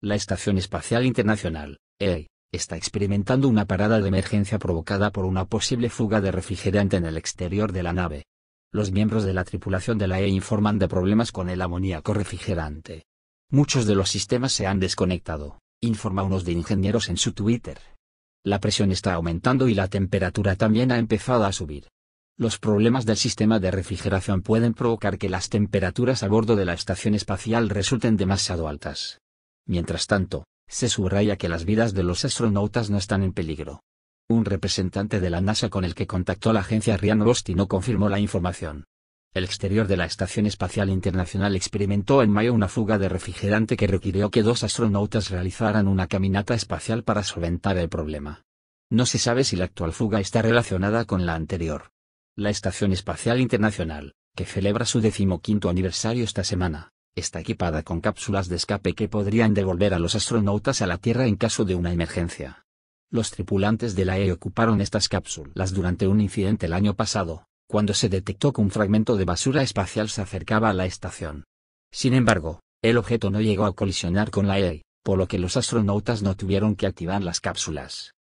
La Estación Espacial Internacional, EI, está experimentando una parada de emergencia provocada por una posible fuga de refrigerante en el exterior de la nave. Los miembros de la tripulación de la E informan de problemas con el amoníaco refrigerante. Muchos de los sistemas se han desconectado, informa unos de ingenieros en su Twitter. La presión está aumentando y la temperatura también ha empezado a subir. Los problemas del sistema de refrigeración pueden provocar que las temperaturas a bordo de la estación espacial resulten demasiado altas. Mientras tanto, se subraya que las vidas de los astronautas no están en peligro. Un representante de la NASA con el que contactó la agencia Rian Rosti no confirmó la información. El exterior de la Estación Espacial Internacional experimentó en mayo una fuga de refrigerante que requirió que dos astronautas realizaran una caminata espacial para solventar el problema. No se sabe si la actual fuga está relacionada con la anterior. La Estación Espacial Internacional, que celebra su decimoquinto aniversario esta semana, está equipada con cápsulas de escape que podrían devolver a los astronautas a la Tierra en caso de una emergencia. Los tripulantes de la E ocuparon estas cápsulas durante un incidente el año pasado, cuando se detectó que un fragmento de basura espacial se acercaba a la estación. Sin embargo, el objeto no llegó a colisionar con la E, por lo que los astronautas no tuvieron que activar las cápsulas,